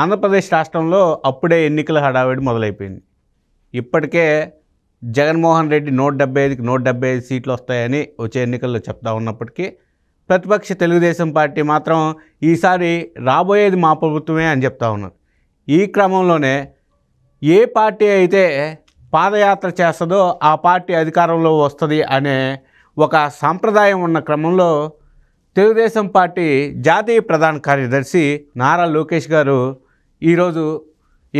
ఆంధ్రప్రదేశ్ రాష్ట్రంలో అప్పుడే ఎన్నికల హడావిడి మొదలైపోయింది ఇప్పటికే జగన్మోహన్ రెడ్డి నూట డెబ్బై ఐదుకి నూట డెబ్బై ఐదు సీట్లు వస్తాయని వచ్చే ఎన్నికల్లో చెప్తా ఉన్నప్పటికీ ప్రతిపక్ష తెలుగుదేశం పార్టీ మాత్రం ఈసారి రాబోయేది మా ప్రభుత్వమే అని చెప్తా ఉన్నారు ఈ క్రమంలోనే ఏ పార్టీ అయితే పాదయాత్ర చేస్తుందో ఆ పార్టీ అధికారంలో వస్తుంది అనే ఒక సాంప్రదాయం ఉన్న క్రమంలో తెలుగుదేశం పార్టీ జాతీయ ప్రధాన కార్యదర్శి నారా లోకేష్ గారు ఈరోజు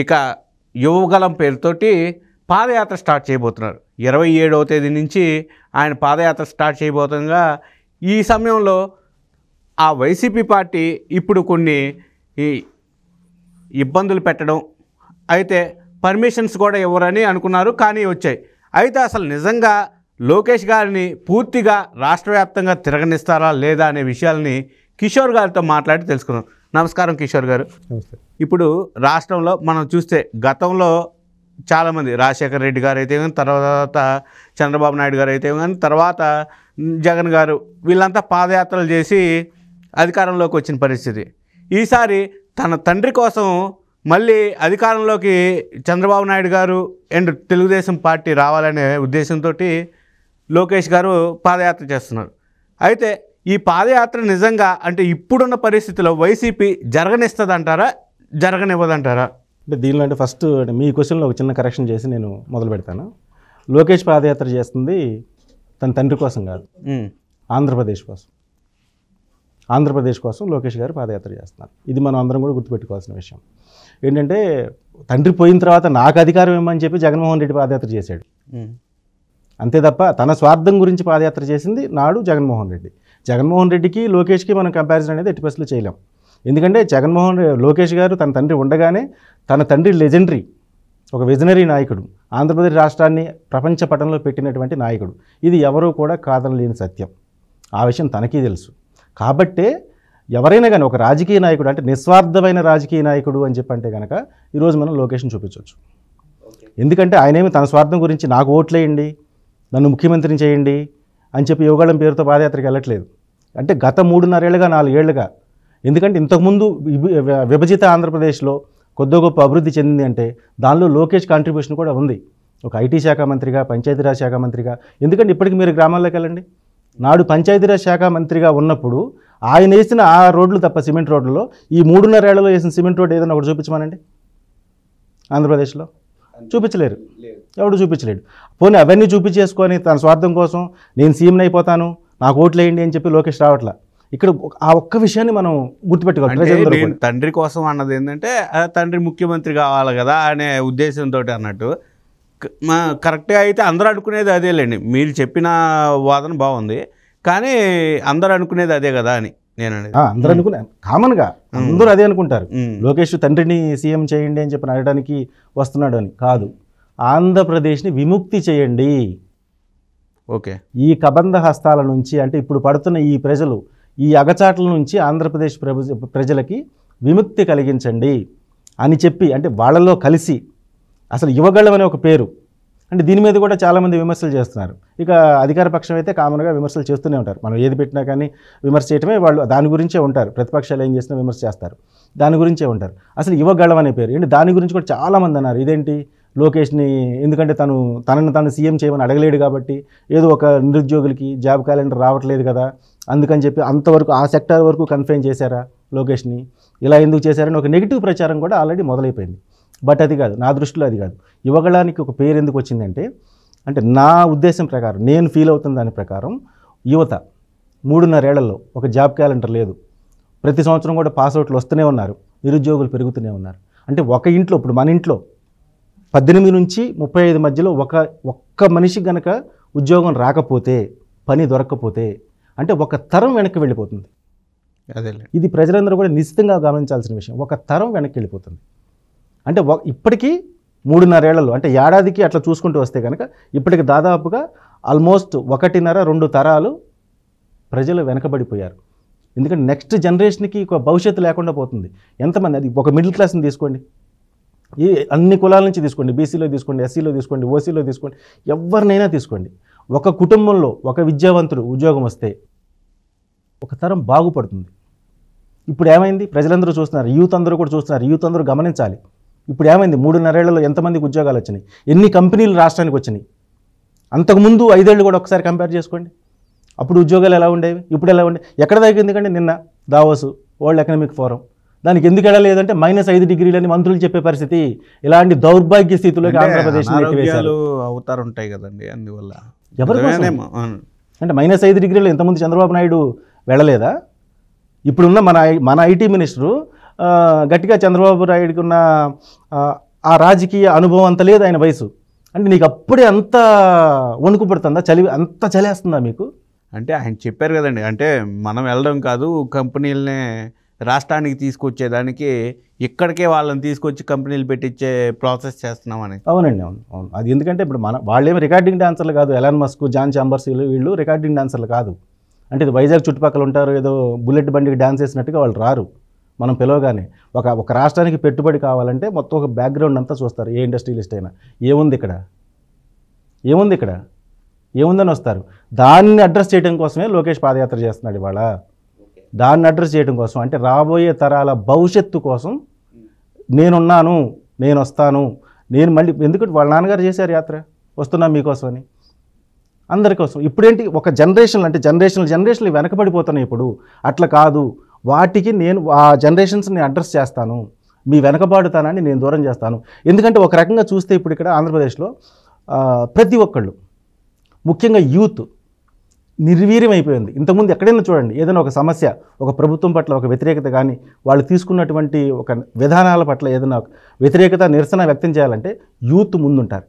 ఇక యువగలం పేరుతోటి పాదయాత్ర స్టార్ట్ చేయబోతున్నారు ఇరవై ఏడవ తేదీ నుంచి ఆయన పాదయాత్ర స్టార్ట్ చేయబోతుండగా ఈ సమయంలో ఆ వైసీపీ పార్టీ ఇప్పుడు కొన్ని ఈ ఇబ్బందులు పెట్టడం అయితే పర్మిషన్స్ కూడా ఇవ్వరని అనుకున్నారు కానీ వచ్చాయి అయితే అసలు నిజంగా లోకేష్ గారిని పూర్తిగా రాష్ట్ర వ్యాప్తంగా తిరగనిస్తారా లేదా అనే విషయాల్ని కిషోర్ గారితో మాట్లాడి తెలుసుకున్నాం నమస్కారం కిషోర్ గారు ఇప్పుడు రాష్ట్రంలో మనం చూస్తే గతంలో చాలామంది రాజశేఖర రెడ్డి గారు అయితే కానీ తర్వాత చంద్రబాబు నాయుడు గారు అయితే కానీ తర్వాత జగన్ గారు వీళ్ళంతా పాదయాత్రలు చేసి అధికారంలోకి వచ్చిన పరిస్థితి ఈసారి తన తండ్రి కోసం మళ్ళీ అధికారంలోకి చంద్రబాబు నాయుడు గారు అండ్ తెలుగుదేశం పార్టీ రావాలనే ఉద్దేశంతో లోకేష్ గారు పాదయాత్ర చేస్తున్నారు అయితే ఈ పాదయాత్ర నిజంగా అంటే ఇప్పుడున్న పరిస్థితిలో వైసీపీ జరగనిస్తుందంటారా జరగనివ్వదంటారా అంటే దీనిలో అంటే ఫస్ట్ మీ క్వశ్చన్లో ఒక చిన్న కరెక్షన్ చేసి నేను మొదలు పెడతాను లోకేష్ పాదయాత్ర చేస్తుంది తన తండ్రి కోసం కాదు ఆంధ్రప్రదేశ్ కోసం ఆంధ్రప్రదేశ్ కోసం లోకేష్ గారు పాదయాత్ర చేస్తున్నారు ఇది మనం అందరం కూడా గుర్తుపెట్టుకోవాల్సిన విషయం ఏంటంటే తండ్రి పోయిన తర్వాత నాకు అధికారం ఇవ్వమని చెప్పి జగన్మోహన్ రెడ్డి పాదయాత్ర చేశాడు అంతే తప్ప తన స్వార్థం గురించి పాదయాత్ర చేసింది నాడు జగన్మోహన్ రెడ్డి జగన్మోహన్ రెడ్డికి లోకేష్కి మనం కంపారిజన్ అనేది ఎట్టి పరిస్థితులు చేయలేం ఎందుకంటే జగన్మోహన్ లోకేష్ గారు తన తండ్రి ఉండగానే తన తండ్రి లెజెండరీ ఒక విజనరీ నాయకుడు ఆంధ్రప్రదేశ్ రాష్ట్రాన్ని ప్రపంచ పటంలో పెట్టినటువంటి నాయకుడు ఇది ఎవరూ కూడా కాదనలేని సత్యం ఆ విషయం తనకీ తెలుసు కాబట్టే ఎవరైనా కానీ ఒక రాజకీయ నాయకుడు అంటే నిస్వార్థమైన రాజకీయ నాయకుడు అని చెప్పంటే కనుక ఈరోజు మనం లొకేషన్ చూపించవచ్చు ఎందుకంటే ఆయనేమి తన స్వార్థం గురించి నాకు ఓట్లేయండి నన్ను ముఖ్యమంత్రిని చేయండి అని చెప్పి యోగాళం పేరుతో పాదయాత్రకు వెళ్ళట్లేదు అంటే గత మూడున్నరేళ్ళుగా నాలుగేళ్లుగా ఎందుకంటే ఇంతకుముందు విభజిత ఆంధ్రప్రదేశ్లో కొద్ది గొప్ప అభివృద్ధి చెందింది అంటే దానిలో లోకేష్ కాంట్రిబ్యూషన్ కూడా ఉంది ఒక ఐటీ శాఖ మంత్రిగా పంచాయతీరాజ్ శాఖ మంత్రిగా ఎందుకంటే ఇప్పటికి మీరు గ్రామాల్లోకి వెళ్ళండి నాడు పంచాయతీరాజ్ శాఖ మంత్రిగా ఉన్నప్పుడు ఆయన వేసిన ఆ రోడ్లు తప్ప సిమెంట్ రోడ్లలో ఈ మూడున్నరేళ్లలో వేసిన సిమెంట్ రోడ్ ఏదైనా ఒకటి చూపించమనండి ఆంధ్రప్రదేశ్లో చూపించలేరు ఎవడు చూపించలేడు పోనీ అవన్నీ చూపించేసుకొని తన స్వార్థం కోసం నేను సీఎం అయిపోతాను నాకు వేయండి అని చెప్పి లోకేష్ రావట్లా ఇక్కడ ఆ ఒక్క విషయాన్ని మనం గుర్తుపెట్టుకోవాలి తండ్రి కోసం అన్నది ఏంటంటే తండ్రి ముఖ్యమంత్రి కావాలి కదా అనే ఉద్దేశంతో అన్నట్టు కరెక్ట్గా అయితే అందరూ అనుకునేది అదేలేండి మీరు చెప్పిన వాదన బాగుంది కానీ అందరు అనుకునేది అదే కదా అని నేను అందరూ అనుకునే కామన్గా అందరూ అదే అనుకుంటారు లోకేష్ తండ్రిని సీఎం చేయండి అని చెప్పి అడగడానికి వస్తున్నాడు అని కాదు ఆంధ్రప్రదేశ్ని విముక్తి చేయండి ఓకే ఈ కబంధ హస్తాల నుంచి అంటే ఇప్పుడు పడుతున్న ఈ ప్రజలు ఈ అగచాట్ల నుంచి ఆంధ్రప్రదేశ్ ప్రజలకి విముక్తి కలిగించండి అని చెప్పి అంటే వాళ్ళలో కలిసి అసలు యువగళం అనే ఒక పేరు అంటే దీని మీద కూడా చాలామంది విమర్శలు చేస్తున్నారు ఇక అధికార పక్షం అయితే కామన్గా విమర్శలు చేస్తూనే ఉంటారు మనం ఏది పెట్టినా కానీ విమర్శ చేయటమే వాళ్ళు దాని గురించే ఉంటారు ప్రతిపక్షాలు ఏం చేసినా విమర్శ చేస్తారు దాని గురించే ఉంటారు అసలు యువగళం అనే పేరు అంటే దాని గురించి కూడా చాలామంది అన్నారు ఇదేంటి లోకేష్ని ఎందుకంటే తను తనని తను సీఎం చేయమని అడగలేడు కాబట్టి ఏదో ఒక నిరుద్యోగులకి జాబ్ క్యాలెండర్ రావట్లేదు కదా అందుకని చెప్పి అంతవరకు ఆ సెక్టార్ వరకు కన్ఫైన్ చేశారా లోకేష్ని ఇలా ఎందుకు చేశారని ఒక నెగిటివ్ ప్రచారం కూడా ఆల్రెడీ మొదలైపోయింది బట్ అది కాదు నా దృష్టిలో అది కాదు యువగళానికి ఒక పేరు ఎందుకు వచ్చిందంటే అంటే నా ఉద్దేశం ప్రకారం నేను ఫీల్ అవుతున్న దాని ప్రకారం యువత మూడున్నరేళ్లలో ఒక జాబ్ క్యాలెండర్ లేదు ప్రతి సంవత్సరం కూడా పాస్అవుట్లు వస్తూనే ఉన్నారు నిరుద్యోగులు పెరుగుతూనే ఉన్నారు అంటే ఒక ఇంట్లో ఇప్పుడు మన ఇంట్లో పద్దెనిమిది నుంచి ముప్పై ఐదు మధ్యలో ఒక ఒక్క మనిషి గనక ఉద్యోగం రాకపోతే పని దొరకకపోతే అంటే ఒక తరం వెనక్కి వెళ్ళిపోతుంది ఇది ప్రజలందరూ కూడా నిశ్చితంగా గమనించాల్సిన విషయం ఒక తరం వెనక్కి వెళ్ళిపోతుంది అంటే ఇప్పటికీ మూడున్నరేళ్లలో అంటే ఏడాదికి అట్లా చూసుకుంటూ వస్తే కనుక ఇప్పటికి దాదాపుగా ఆల్మోస్ట్ ఒకటిన్నర రెండు తరాలు ప్రజలు వెనకబడిపోయారు ఎందుకంటే నెక్స్ట్ జనరేషన్కి భవిష్యత్తు లేకుండా పోతుంది ఎంతమంది అది ఒక మిడిల్ క్లాస్ని తీసుకోండి ఈ అన్ని కులాల నుంచి తీసుకోండి బీసీలో తీసుకోండి ఎస్సీలో తీసుకోండి ఓసీలో తీసుకోండి ఎవరినైనా తీసుకోండి ఒక కుటుంబంలో ఒక విద్యావంతుడు ఉద్యోగం వస్తే ఒక తరం బాగుపడుతుంది ఇప్పుడు ఏమైంది ప్రజలందరూ చూస్తున్నారు యూత్ అందరూ కూడా చూస్తున్నారు యూత్ అందరూ గమనించాలి ఇప్పుడు ఏమైంది మూడున్నరేళ్లలో ఎంతమందికి ఉద్యోగాలు వచ్చినాయి ఎన్ని కంపెనీలు రాష్ట్రానికి వచ్చినాయి అంతకుముందు ఐదేళ్ళు కూడా ఒకసారి కంపేర్ చేసుకోండి అప్పుడు ఉద్యోగాలు ఎలా ఉండేవి ఇప్పుడు ఎలా ఉండేవి ఎక్కడ తగ్గింది ఎందుకంటే నిన్న దావోసు వరల్డ్ ఎకనామిక్ ఫోరం దానికి ఎందుకు వెళ్ళలేదంటే మైనస్ ఐదు డిగ్రీలు అని మంత్రులు చెప్పే పరిస్థితి ఇలాంటి దౌర్భాగ్య స్థితిలోకి ఆంధ్రప్రదేశ్ అవుతారు ఉంటాయి కదండి అందువల్ల ఎవరు అంటే మైనస్ ఐదు డిగ్రీలు ఎంతమంది చంద్రబాబు నాయుడు వెళ్ళలేదా ఇప్పుడున్న మన మన ఐటీ మినిస్టరు గట్టిగా చంద్రబాబు నాయుడుకి ఉన్న ఆ రాజకీయ అనుభవం అంత లేదు ఆయన వయసు అంటే నీకు అప్పుడే అంత వణుకు పడుతుందా చలి అంత చలేస్తుందా మీకు అంటే ఆయన చెప్పారు కదండి అంటే మనం వెళ్ళడం కాదు కంపెనీలనే రాష్ట్రానికి తీసుకొచ్చేదానికి ఇక్కడికే వాళ్ళని తీసుకొచ్చి కంపెనీలు పెట్టించే ప్రాసెస్ చేస్తున్నామని అవునండి అవును అవును అది ఎందుకంటే ఇప్పుడు మన వాళ్ళేమి రికార్డింగ్ డాన్సర్లు కాదు ఎలాన్ మస్క్ జాన్ చాంబర్స్ వీళ్ళు రికార్డింగ్ డాన్సర్లు కాదు అంటే ఇది వైజాగ్ చుట్టుపక్కల ఉంటారు ఏదో బుల్లెట్ బండికి డాన్స్ వేసినట్టుగా వాళ్ళు రారు మనం పిలవగానే ఒక ఒక రాష్ట్రానికి పెట్టుబడి కావాలంటే మొత్తం ఒక బ్యాక్గ్రౌండ్ అంతా చూస్తారు ఏ ఇండస్ట్రియలిస్ట్ అయినా ఏముంది ఇక్కడ ఏముంది ఇక్కడ ఏముందని వస్తారు దాన్ని అడ్రస్ చేయడం కోసమే లోకేష్ పాదయాత్ర చేస్తున్నాడు ఇవాళ దాన్ని అడ్రస్ చేయడం కోసం అంటే రాబోయే తరాల భవిష్యత్తు కోసం నేనున్నాను నేను వస్తాను నేను మళ్ళీ ఎందుకంటే వాళ్ళ నాన్నగారు చేశారు యాత్ర వస్తున్నా మీకోసం అని అందరికోసం ఇప్పుడేంటి ఒక జనరేషన్ అంటే జనరేషన్ జనరేషన్లు వెనకబడిపోతున్నాయి ఇప్పుడు అట్లా కాదు వాటికి నేను ఆ జనరేషన్స్ని అడ్రస్ చేస్తాను మీ వెనకబాడుతానని నేను దూరం చేస్తాను ఎందుకంటే ఒక రకంగా చూస్తే ఇప్పుడు ఇక్కడ ఆంధ్రప్రదేశ్లో ప్రతి ఒక్కళ్ళు ముఖ్యంగా యూత్ నిర్వీర్యమైపోయింది ఇంతకుముందు ఎక్కడైనా చూడండి ఏదైనా ఒక సమస్య ఒక ప్రభుత్వం పట్ల ఒక వ్యతిరేకత కానీ వాళ్ళు తీసుకున్నటువంటి ఒక విధానాల పట్ల ఏదైనా వ్యతిరేకత నిరసన వ్యక్తం చేయాలంటే యూత్ ముందుంటారు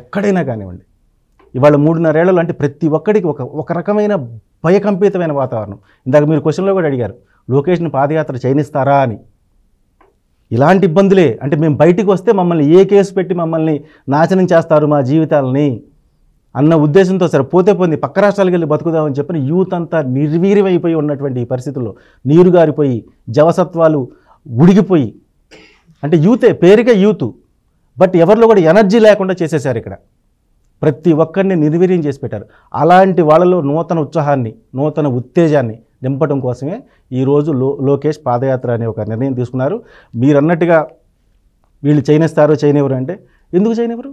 ఎక్కడైనా కానివ్వండి ఇవాళ మూడున్నరేళ్లలో అంటే ప్రతి ఒక్కడికి ఒక ఒక రకమైన భయకంపితమైన వాతావరణం ఇందాక మీరు క్వశ్చన్లో కూడా అడిగారు లోకేష్ని పాదయాత్ర చేయనిస్తారా అని ఇలాంటి ఇబ్బందులే అంటే మేము బయటికి వస్తే మమ్మల్ని ఏ కేసు పెట్టి మమ్మల్ని నాశనం చేస్తారు మా జీవితాలని అన్న ఉద్దేశంతో సరే పోతే పోయింది పక్క రాష్ట్రాలకు వెళ్ళి బతుకుదామని చెప్పిన యూత్ అంతా నిర్వీర్యమైపోయి ఉన్నటువంటి ఈ పరిస్థితుల్లో నీరు గారిపోయి జవసత్వాలు ఉడిగిపోయి అంటే యూతే పేరుకే యూత్ బట్ ఎవరిలో కూడా ఎనర్జీ లేకుండా చేసేశారు ఇక్కడ ప్రతి ఒక్కరిని నిర్వీర్యం చేసి పెట్టారు అలాంటి వాళ్ళలో నూతన ఉత్సాహాన్ని నూతన ఉత్తేజాన్ని నింపడం కోసమే ఈరోజు లో లోకేష్ పాదయాత్ర అనే ఒక నిర్ణయం తీసుకున్నారు మీరన్నట్టుగా వీళ్ళు చేయనిస్తారు చేయనివ్వరు అంటే ఎందుకు చేయనివ్వరు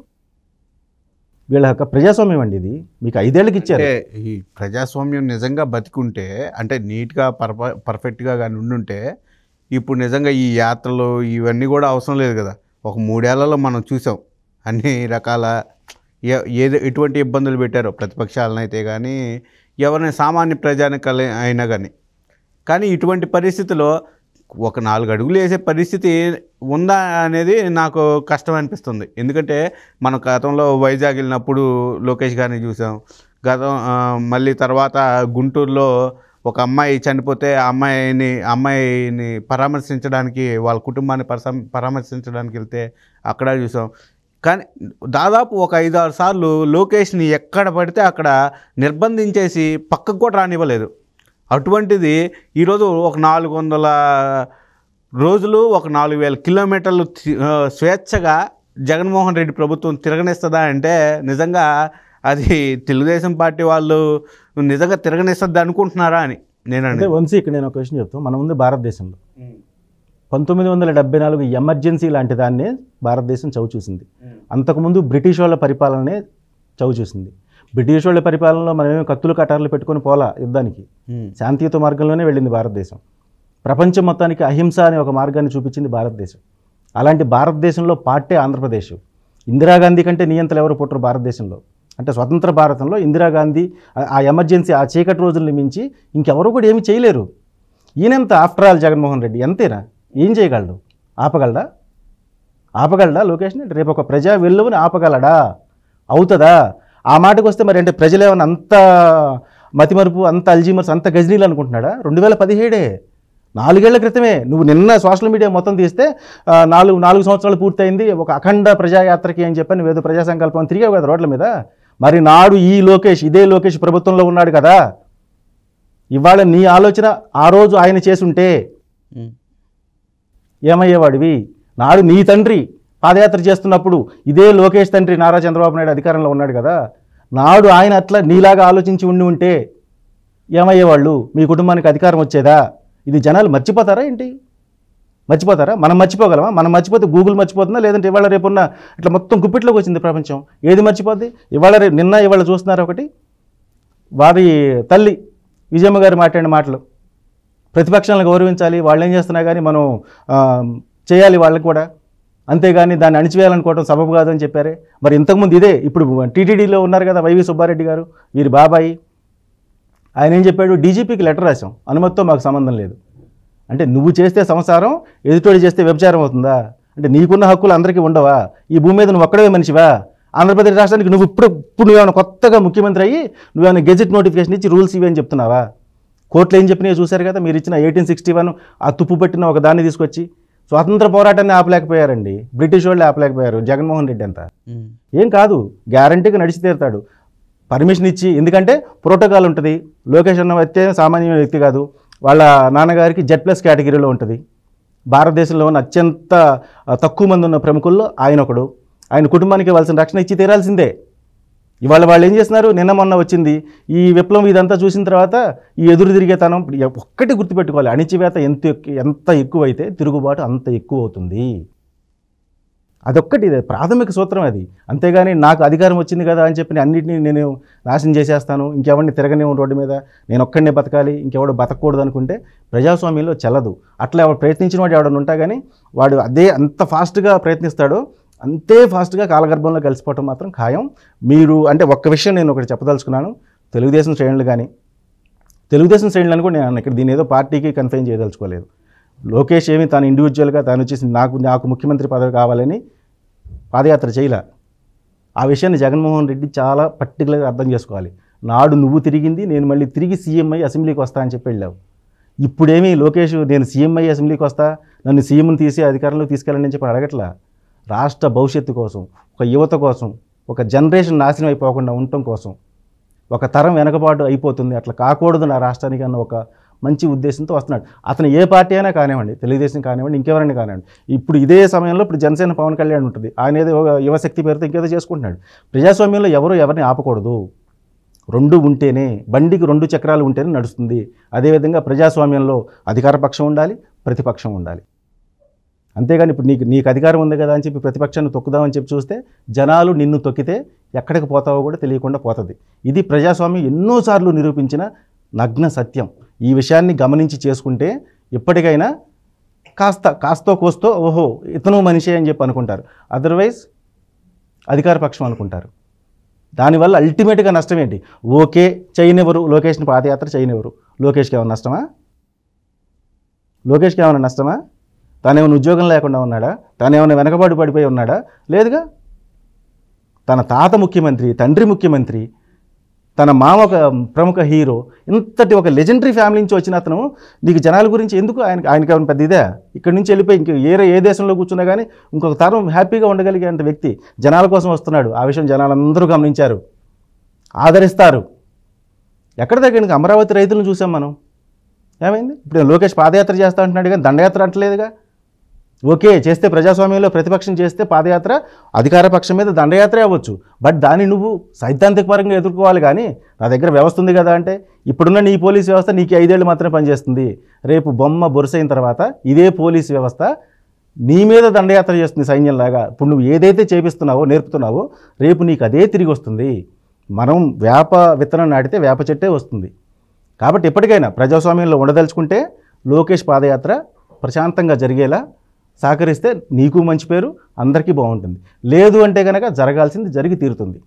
వీళ్ళ యొక్క ప్రజాస్వామ్యం అండి ఇది మీకు ఐదేళ్ళకి ఇచ్చారు ఈ ప్రజాస్వామ్యం నిజంగా బతికుంటే అంటే నీట్గా పర్ఫ పర్ఫెక్ట్గా కానీ ఉండుంటే ఇప్పుడు నిజంగా ఈ యాత్రలు ఇవన్నీ కూడా అవసరం లేదు కదా ఒక మూడేళ్లలో మనం చూసాం అన్ని రకాల ఏదో ఎటువంటి ఇబ్బందులు పెట్టారో ప్రతిపక్షాలనైతే కానీ ఎవరిని సామాన్య ప్రజానికి అయినా కానీ కానీ ఇటువంటి పరిస్థితిలో ఒక నాలుగు అడుగులు వేసే పరిస్థితి ఉందా అనేది నాకు కష్టం అనిపిస్తుంది ఎందుకంటే మనం గతంలో వైజాగ్ వెళ్ళినప్పుడు లోకేష్ గారిని చూసాం గతం మళ్ళీ తర్వాత గుంటూరులో ఒక అమ్మాయి చనిపోతే ఆ అమ్మాయిని అమ్మాయిని పరామర్శించడానికి వాళ్ళ కుటుంబాన్ని పరామర్శించడానికి వెళ్తే అక్కడ చూసాం కానీ దాదాపు ఒక ఐదారు సార్లు లోకేష్ని ఎక్కడ పడితే అక్కడ నిర్బంధించేసి పక్కకు కూడా రానివ్వలేదు అటువంటిది ఈరోజు ఒక నాలుగు వందల రోజులు ఒక నాలుగు వేల కిలోమీటర్లు స్వేచ్ఛగా జగన్మోహన్ రెడ్డి ప్రభుత్వం తిరగనిస్తుందా అంటే నిజంగా అది తెలుగుదేశం పార్టీ వాళ్ళు నిజంగా తిరగనిస్తుంది అనుకుంటున్నారా అని నేను అంటే వంశీ ఇక్కడ నేను ఒక క్వశ్చన్ చెప్తాను మన ముందు భారతదేశంలో పంతొమ్మిది వందల డెబ్బై నాలుగు ఎమర్జెన్సీ లాంటి దాన్నే భారతదేశం చవి చూసింది అంతకుముందు బ్రిటిష్ వాళ్ళ పరిపాలనే చవి చూసింది బ్రిటిష్ వాళ్ళ పరిపాలనలో మనమేమి కత్తులు కటార్లు పెట్టుకుని పోలా యుద్ధానికి శాంతియుత మార్గంలోనే వెళ్ళింది భారతదేశం ప్రపంచం మొత్తానికి అహింస అనే ఒక మార్గాన్ని చూపించింది భారతదేశం అలాంటి భారతదేశంలో పార్టీ ఆంధ్రప్రదేశ్ ఇందిరాగాంధీ కంటే నియంతలు ఎవరు పుట్టరు భారతదేశంలో అంటే స్వతంత్ర భారతంలో ఇందిరాగాంధీ ఆ ఎమర్జెన్సీ ఆ చీకటి రోజులను మించి ఇంకెవరు కూడా ఏమి చేయలేరు ఈయనెంత ఆఫ్టర్ ఆల్ జగన్మోహన్ రెడ్డి ఎంతేనా ఏం చేయగలడు ఆపగలడా ఆపగలడా లోకేష్ రేపు ఒక ప్రజా వెళ్ళవని ఆపగలడా అవుతుందా ఆ మాటకు వస్తే మరి అంటే ప్రజలు ఏమైనా అంత మతిమరుపు అంత అల్జీమర్స్ అంత గజనీలు అనుకుంటున్నాడా రెండు వేల పదిహేడే నాలుగేళ్ల క్రితమే నువ్వు నిన్న సోషల్ మీడియా మొత్తం తీస్తే నాలుగు నాలుగు సంవత్సరాలు పూర్తయింది ఒక అఖండ ప్రజాయాత్రకి అని చెప్పి నువ్వేదో ప్రజా సంకల్పం తిరిగావు కదా రోడ్ల మీద మరి నాడు ఈ లోకేష్ ఇదే లోకేష్ ప్రభుత్వంలో ఉన్నాడు కదా ఇవాళ నీ ఆలోచన ఆ రోజు ఆయన చేసుంటే ఏమయ్యేవాడివి నాడు నీ తండ్రి పాదయాత్ర చేస్తున్నప్పుడు ఇదే లోకేష్ తండ్రి నారా చంద్రబాబు నాయుడు అధికారంలో ఉన్నాడు కదా నాడు ఆయన అట్లా నీలాగా ఆలోచించి ఉండి ఉంటే ఏమయ్యేవాళ్ళు మీ కుటుంబానికి అధికారం వచ్చేదా ఇది జనాలు మర్చిపోతారా ఏంటి మర్చిపోతారా మనం మర్చిపోగలమా మనం మర్చిపోతే గూగుల్ మర్చిపోతుందా లేదంటే ఇవాళ రేపున్న ఇట్లా మొత్తం గుప్పిట్లోకి వచ్చింది ప్రపంచం ఏది మర్చిపోద్ది ఇవాళ రేపు నిన్న ఇవాళ చూస్తున్నారు ఒకటి వారి తల్లి విజయమ్మ గారు మాట్లాడిన మాటలు ప్రతిపక్షాలను గౌరవించాలి వాళ్ళు ఏం చేస్తున్నా కానీ మనం చేయాలి వాళ్ళకు కూడా అంతేగాని దాన్ని అణిచివేయాలనుకోవడం సబబు కాదని చెప్పారే మరి ఇంతకుముందు ఇదే ఇప్పుడు టీటీడీలో ఉన్నారు కదా వైవి సుబ్బారెడ్డి గారు వీరి బాబాయి ఆయన ఏం చెప్పాడు డీజీపీకి లెటర్ రాసాం అనుమతితో మాకు సంబంధం లేదు అంటే నువ్వు చేస్తే సంసారం ఎదుటోడి చేస్తే వ్యభిచారం అవుతుందా అంటే నీకున్న హక్కులు అందరికీ ఉండవా ఈ భూమి మీద నువ్వు ఒక్కడే మనిషివా ఆంధ్రప్రదేశ్ రాష్ట్రానికి నువ్వు ఇప్పుడు ఇప్పుడు ఏమైనా కొత్తగా ముఖ్యమంత్రి అయ్యి నువ్వేమైనా గెజెట్ నోటిఫికేషన్ ఇచ్చి రూల్స్ ఇవి అని చెప్తున్నావా కోర్టులు ఏం చెప్పినాయో చూశారు కదా మీరు ఇచ్చిన ఎయిటీన్ సిక్స్టీ వన్ ఆ తుప్పు పెట్టిన ఒక దాన్ని తీసుకొచ్చి స్వాతంత్ర పోరాటాన్ని ఆపలేకపోయారండి బ్రిటిష్ వాళ్ళు ఆపలేకపోయారు జగన్మోహన్ రెడ్డి అంతా ఏం కాదు గ్యారంటీగా నడిచి తీరుతాడు పర్మిషన్ ఇచ్చి ఎందుకంటే ప్రోటోకాల్ ఉంటుంది లోకేష్ అన్న అయితే సామాన్య వ్యక్తి కాదు వాళ్ళ నాన్నగారికి జెడ్ ప్లస్ కేటగిరీలో ఉంటుంది భారతదేశంలో ఉన్న అత్యంత తక్కువ మంది ఉన్న ప్రముఖుల్లో ఆయన ఒకడు ఆయన కుటుంబానికి ఇవ్వాల్సిన రక్షణ ఇచ్చి తీరాల్సిందే ఇవాళ వాళ్ళు ఏం చేస్తున్నారు నిన్న మొన్న వచ్చింది ఈ విప్లవం ఇదంతా చూసిన తర్వాత ఈ ఎదురు తిరిగేతనం ఒక్కటి గుర్తుపెట్టుకోవాలి అణిచివేత ఎంత ఎంత ఎక్కువైతే తిరుగుబాటు అంత ఎక్కువ అవుతుంది అదొక్కటి ప్రాథమిక సూత్రం అది అంతేగాని నాకు అధికారం వచ్చింది కదా అని చెప్పి అన్నింటినీ నేను నాశనం చేసేస్తాను ఇంకెవరిని తిరగనే రోడ్డు మీద నేను ఒక్కడినే బతకాలి ఇంకెవడు బతకూడదు అనుకుంటే ప్రజాస్వామ్యంలో చెల్లదు అట్లా ప్రయత్నించిన వాడు ఎవడని ఉంటా కానీ వాడు అదే అంత ఫాస్ట్గా ప్రయత్నిస్తాడో అంతే ఫాస్ట్గా కాలగర్భంలో కలిసిపోవటం మాత్రం ఖాయం మీరు అంటే ఒక్క విషయం నేను ఒకటి చెప్పదలుచుకున్నాను తెలుగుదేశం శ్రేణులు కానీ తెలుగుదేశం శ్రేణులు కూడా నేను ఇక్కడ దీని ఏదో పార్టీకి కన్ఫైన్ చేయదలుచుకోలేదు లోకేష్ ఏమి తాను ఇండివిజువల్గా తాను వచ్చేసి నాకు నాకు ముఖ్యమంత్రి పదవి కావాలని పాదయాత్ర చేయలే ఆ విషయాన్ని జగన్మోహన్ రెడ్డి చాలా పర్టికులర్గా అర్థం చేసుకోవాలి నాడు నువ్వు తిరిగింది నేను మళ్ళీ తిరిగి సీఎంఐ అసెంబ్లీకి వస్తా అని చెప్పి వెళ్ళావు ఇప్పుడేమీ లోకేష్ నేను సీఎంఐ అసెంబ్లీకి వస్తా నన్ను సీఎంని తీసి అధికారంలో అని చెప్పి అడగట్లా రాష్ట్ర భవిష్యత్తు కోసం ఒక యువత కోసం ఒక జనరేషన్ నాశనం అయిపోకుండా ఉండటం కోసం ఒక తరం వెనకబాటు అయిపోతుంది అట్లా కాకూడదు నా రాష్ట్రానికి అన్న ఒక మంచి ఉద్దేశంతో వస్తున్నాడు అతను ఏ పార్టీ అయినా కానివ్వండి తెలుగుదేశం కానివ్వండి ఇంకెవరైనా కానివ్వండి ఇప్పుడు ఇదే సమయంలో ఇప్పుడు జనసేన పవన్ కళ్యాణ్ ఉంటుంది ఆయన ఏదో యువశక్తి పేరుతో ఇంకేదో చేసుకుంటున్నాడు ప్రజాస్వామ్యంలో ఎవరు ఎవరిని ఆపకూడదు రెండు ఉంటేనే బండికి రెండు చక్రాలు ఉంటేనే నడుస్తుంది అదేవిధంగా ప్రజాస్వామ్యంలో అధికార పక్షం ఉండాలి ప్రతిపక్షం ఉండాలి అంతేగాని ఇప్పుడు నీకు నీకు అధికారం ఉంది కదా అని చెప్పి ప్రతిపక్షాన్ని తొక్కుదామని చెప్పి చూస్తే జనాలు నిన్ను తొక్కితే ఎక్కడికి పోతావో కూడా తెలియకుండా పోతుంది ఇది ప్రజాస్వామ్యం ఎన్నోసార్లు నిరూపించిన నగ్న సత్యం ఈ విషయాన్ని గమనించి చేసుకుంటే ఇప్పటికైనా కాస్త కాస్తో కోస్తో ఓహో ఇతను మనిషే అని చెప్పి అనుకుంటారు అదర్వైజ్ అధికార పక్షం అనుకుంటారు దానివల్ల అల్టిమేట్గా నష్టం ఏంటి ఓకే చేయనివ్వరు లోకేష్ని పాదయాత్ర చేయనివ్వరు లోకేష్కి ఏమైనా నష్టమా లోకేష్కి ఏమైనా నష్టమా తానేమైనా ఉద్యోగం లేకుండా ఉన్నాడా తానేమైనా వెనకబాటు పడిపోయి ఉన్నాడా లేదుగా తన తాత ముఖ్యమంత్రి తండ్రి ముఖ్యమంత్రి తన మామ ఒక ప్రముఖ హీరో ఇంతటి ఒక లెజెండరీ ఫ్యామిలీ నుంచి వచ్చిన అతను నీకు జనాల గురించి ఎందుకు ఆయనకి ఆయనకి ఏమైనా పెద్ద ఇదే ఇక్కడి నుంచి వెళ్ళిపోయి ఇంక ఏ ఏ దేశంలో కూర్చున్నా కానీ ఇంకొక తరం హ్యాపీగా ఉండగలిగేంత వ్యక్తి జనాల కోసం వస్తున్నాడు ఆ విషయం జనాలందరూ గమనించారు ఆదరిస్తారు ఎక్కడ దగ్గర అమరావతి రైతులను చూసాం మనం ఏమైంది ఇప్పుడు లోకేష్ పాదయాత్ర చేస్తా అంటున్నాడు కానీ దండయాత్ర అంటలేదుగా ఓకే చేస్తే ప్రజాస్వామ్యంలో ప్రతిపక్షం చేస్తే పాదయాత్ర అధికార పక్షం మీద దండయాత్ర అవ్వచ్చు బట్ దాన్ని నువ్వు సైద్ధాంతిక పరంగా ఎదుర్కోవాలి కానీ నా దగ్గర వ్యవస్థ ఉంది కదా అంటే ఇప్పుడున్న నీ పోలీస్ వ్యవస్థ నీకు ఐదేళ్ళు మాత్రమే పనిచేస్తుంది రేపు బొమ్మ బొరుసైన తర్వాత ఇదే పోలీస్ వ్యవస్థ నీ మీద దండయాత్ర చేస్తుంది సైన్యంలాగా ఇప్పుడు నువ్వు ఏదైతే చేపిస్తున్నావో నేర్పుతున్నావో రేపు నీకు అదే తిరిగి వస్తుంది మనం వేప విత్తనం నాటితే వేప చెట్టే వస్తుంది కాబట్టి ఎప్పటికైనా ప్రజాస్వామ్యంలో ఉండదలుచుకుంటే లోకేష్ పాదయాత్ర ప్రశాంతంగా జరిగేలా సహకరిస్తే నీకు మంచి పేరు అందరికీ బాగుంటుంది లేదు అంటే కనుక జరగాల్సింది జరిగి తీరుతుంది